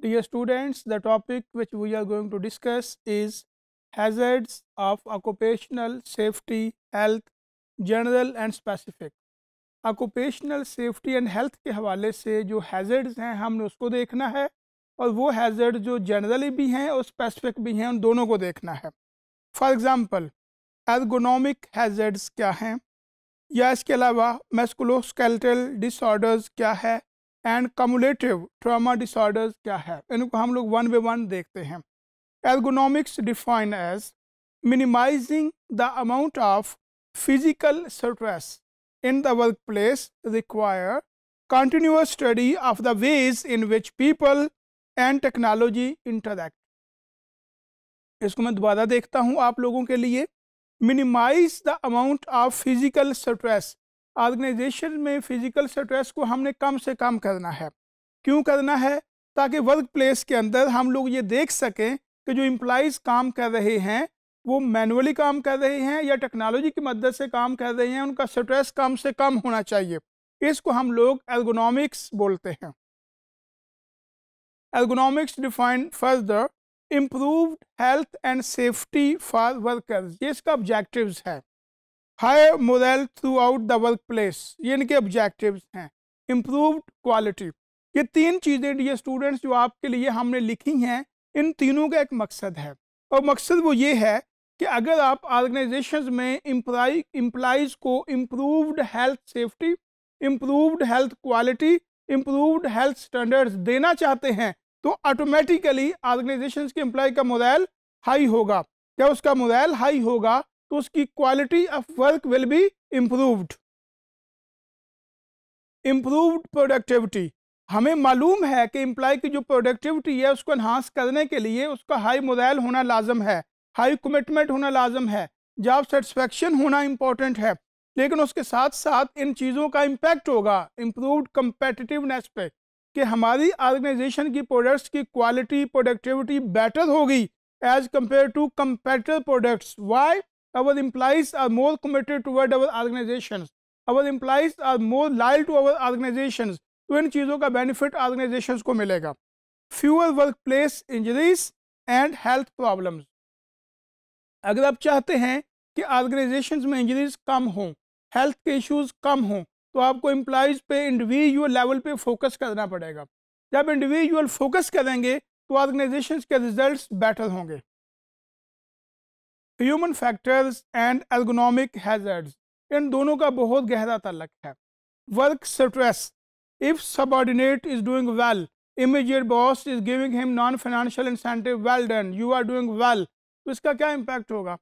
Dear students, the topic which we are going to discuss is hazards of occupational safety, health, general and specific. occupational safety and health ke hawale se jo hazards hain humne usko dekhna hai aur wo hazards jo generally bhi hain aur specific bhi hain un dono ko dekhna hai For example, ergonomic hazards kya hain ya iske alawa musculoskeletal disorders kya hai and cumulative trauma disorders क्या है इनको हम लोग one by one देखते हैं ergonomics define as minimizing the amount of physical stress in the work place require continuous study of the ways in which people and technology interact इसको मैं दोबारा देखता हूँ आप लोगों के लिए minimize the amount of physical stress organization में फिजिकल स्ट्रेस को हमने कम से कम करना है क्यों करना है ताकि वर्क प्लेस के अंदर हम लोग ये देख सकें कि जो एम्प्लाइज़ काम कर रहे हैं वो मैनुअली काम कर रहे हैं या टेक्नोलॉजी की मदद से काम कर रहे हैं उनका स्ट्रेस कम से कम होना चाहिए इसको हम लोग एर्गोनॉमिक्स बोलते हैं ergonomics define further improve health and safety for workers ये इसका ऑब्जेक्टिव है high morale throughout the work place ये इनके ऑब्जेक्टिव हैं इम्प्रूवड क्वालिटी ये तीन चीज़ें ये स्टूडेंट्स जो आपके लिए हमने लिखी हैं इन तीनों का एक मकसद है और मकसद वो ये है कि अगर आप ऑर्गेनाइजेशन में इम्प्लाई इम्प्लाइज को improved health safety improved health quality improved health standards देना चाहते हैं तो ऑटोमेटिकली ऑर्गेनाइजेशन के इम्प्लाई का मोरल हाई होगा क्या उसका मोरल हाई होगा तो उसकी quality of work will be improved improved productivity हमें मालूम है कि इम्प्लॉय की जो प्रोडक्टिविटी है उसको इन्हांस करने के लिए उसका हाई मोरल होना लाजम है हाई कमिटमेंट होना लाजम है जॉब सेटिस्फेक्शन होना इम्पोर्टेंट है लेकिन उसके साथ साथ इन चीज़ों का इम्पैक्ट होगा इम्प्रूवड कम्पेटिटिवनेस पे कि हमारी ऑर्गेनाइजेशन की प्रोडक्ट्स की क्वालिटी प्रोडक्टिविटी बेटर होगी as compare to competitor products why Our employees are more committed toward our organizations. Our employees are more loyal to our organizations. तो इन चीज़ों का बेनिफिट ऑर्गेनाइजेशंस को मिलेगा fewer work place injuries and health problems अगर आप चाहते हैं कि ऑर्गेनाइजेशंस में इंजरीज कम हों हेल्थ के इश्यूज कम हों तो आपको एम्प्लॉयज़ पे इंडिविजुअल लेवल पे फोकस करना पड़ेगा जब इंडिविजुअल फोकस करेंगे तो ऑर्गेनाइजेशंस के रिजल्ट्स बेटर होंगे human factors and ergonomic hazards इन दोनों का बहुत गहरा तलक है work stress if subordinate is doing well immediate boss is giving him non financial incentive well done you are doing well तो इसका क्या इम्पैक्ट होगा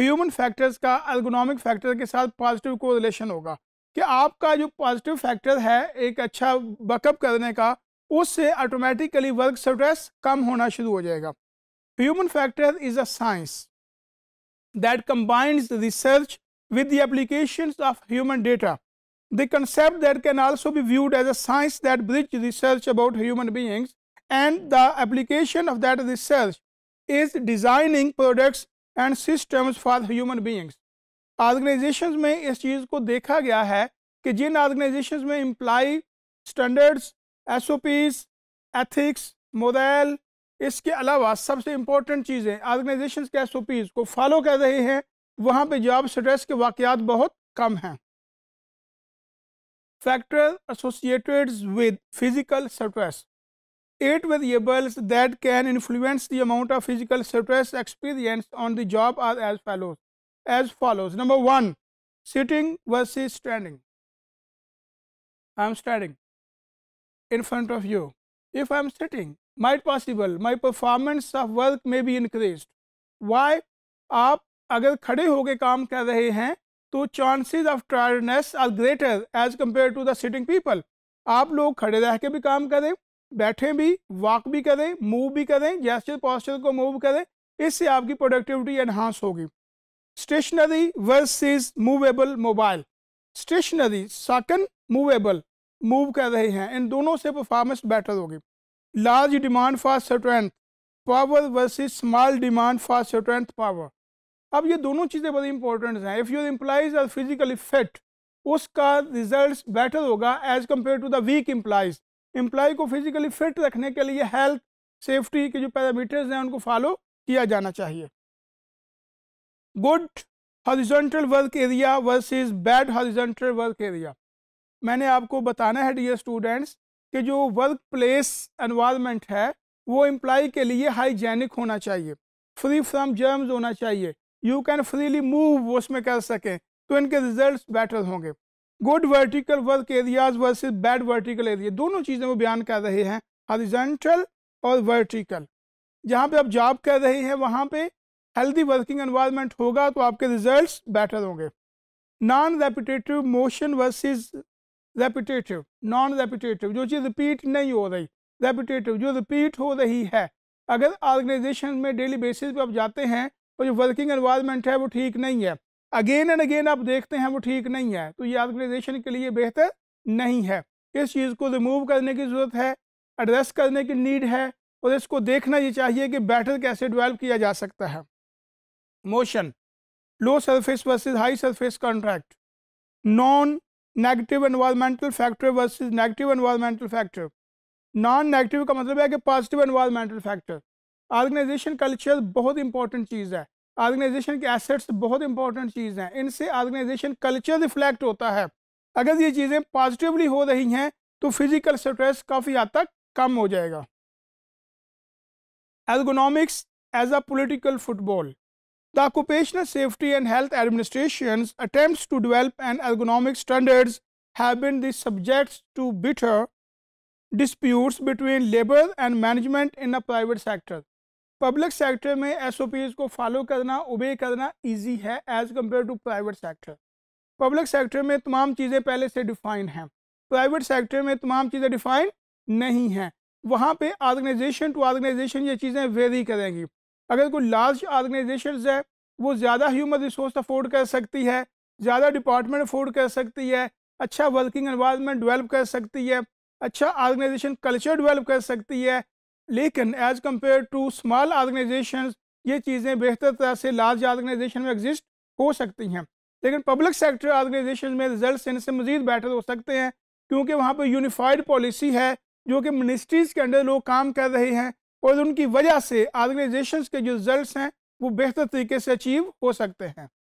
ह्यूमन फैक्टर्स का एल्गोनॉमिक फैक्टर के साथ पॉजिटिव को रिलेशन होगा कि आपका जो पॉजिटिव फैक्टर है एक अच्छा बकअप करने का उससे ऑटोमेटिकली वर्क स्ट्रेस कम होना शुरू हो जाएगा human factor is a science that combines the research with the applications of human data. The concept that can also be viewed as a science that bridges research about human beings and the application of that research is designing products and systems for human beings. organizations mein is cheez ko dekha gaya hai ki jin organizations mein employee standards sops ethics model इसके अलावा सबसे important चीज़ें organisation के S O को follow कर रहे हैं वहाँ पर जॉब स्ट्रेस के वाकयात बहुत कम हैं factors associated with physical stress at variables that can influence the amount of physical stress experience on the job are as follows as follows number one sitting versus standing I am standing in front of you if I am sitting might possible my performance of work में be increase why आप अगर खड़े होकर काम कर रहे हैं तो chances of tiredness are greater as compare to the sitting people आप लोग खड़े रह के भी काम करें बैठें भी वॉक भी करें मूव भी करें जैसे पॉस्चर को मूव करें इससे आपकी प्रोडक्टिविटी एनहांस होगी stationary versus movable mobile stationary साकन मूवेबल मूव कर रहे हैं इन दोनों से परफॉर्मेंस बेटर होगी large demand for strength power versus small demand for strength power अब ये दोनों चीज़ें बड़ी इंपॉर्टेंट हैं if your employees are physically fit उसका रिजल्ट बेटर होगा as compare to the weak employees employee को फिजिकली फिट रखने के लिए हेल्थ सेफ्टी के जो पैरामीटर्स हैं उनको फॉलो किया जाना चाहिए good horizontal work area versus bad horizontal work area मैंने आपको बताना है डियर स्टूडेंट्स कि जो वर्क प्लेस एनवायरमेंट है वो एम्प्लाई के लिए हाइजेनिक होना चाहिए फ्री फ्राम जर्म्स होना चाहिए यू कैन फ्रीली मूव वो उसमें कर सकें तो इनके रिजल्ट्स बेटर होंगे good vertical work areas versus bad vertical area दोनों चीज़ें वो बयान कर रहे हैं हरिजेंटल और वर्टिकल जहाँ पे आप जॉब कर रहे हैं वहाँ पे हेल्दी वर्किंग एनवायरनमेंट होगा तो आपके रिजल्ट्स बेटर होंगे non repetitive motion versus repetitive non repetitive जो चीज़ रिपीट नहीं हो रही रेपिटेटिव जो रिपीट हो रही है अगर ऑर्गेनाइजेशन में डेली बेसिस पे आप जाते हैं और जो वर्किंग एनवायरनमेंट है वो ठीक नहीं है अगेन एंड अगेन आप देखते हैं वो ठीक नहीं है तो ये ऑर्गेनाइजेशन के लिए बेहतर नहीं है इस चीज़ को रिमूव करने की ज़रूरत है एड्रेस करने की नीड है और इसको देखना ये चाहिए कि बेटर कैसे डिवेल्प किया जा सकता है motion low surface versus high surface contract non negative environmental factor versus negative environmental factor non negative का मतलब है कि positive environmental factor organization culture बहुत इंपॉर्टेंट चीज़ है ऑर्गेनाइजेशन के एसेट्स बहुत इंपॉर्टेंट चीज़ हैं इनसे ऑर्गेनाइजेशन कल्चर रिफ्लेक्ट होता है अगर ये चीज़ें पॉजिटिवली हो रही हैं तो फिजिकल स्ट्रेस काफ़ी हद तक कम हो जाएगा ergonomics as a political football The Occupational Safety and Health Administration's attempts to develop an ergonomic standards have been the subjects to bitter disputes between labor and management in the private sector. Public sector में SOPs को follow करना obey करना easy है as compared to private sector. Public sector में तमाम चीज़ें पहले से define हैं Private sector में तमाम चीज़ें define नहीं हैं वहाँ पे organization to organization ये चीज़ें vary करेंगी अगर कोई लार्ज ऑर्गेनाइजेशन है वो ज़्यादा ह्यूमन रिसोर्स अफोर्ड कर सकती है ज़्यादा डिपार्टमेंट अफोर्ड कर सकती है अच्छा वर्किंग एनवायरनमेंट डेवलप कर सकती है अच्छा ऑर्गेनाइजेशन कल्चर डेवलप कर सकती है लेकिन as compare to small organization ये चीज़ें बेहतर तरह से लार्ज ऑर्गेनाइजेशन में एग्जिस्ट हो सकती हैं लेकिन पब्लिक सेक्टर ऑर्गेनाइजेशन में रिजल्ट इनसे मज़ीद बेटर हो सकते हैं क्योंकि वहाँ पर यूनिफाइड पॉलिसी है जो कि मिनिस्ट्रीज़ के अंडर लोग काम कर रहे हैं और उनकी वजह से ऑर्गेनाइजेशन के जो रिजल्ट हैं वो बेहतर तरीके से अचीव हो सकते हैं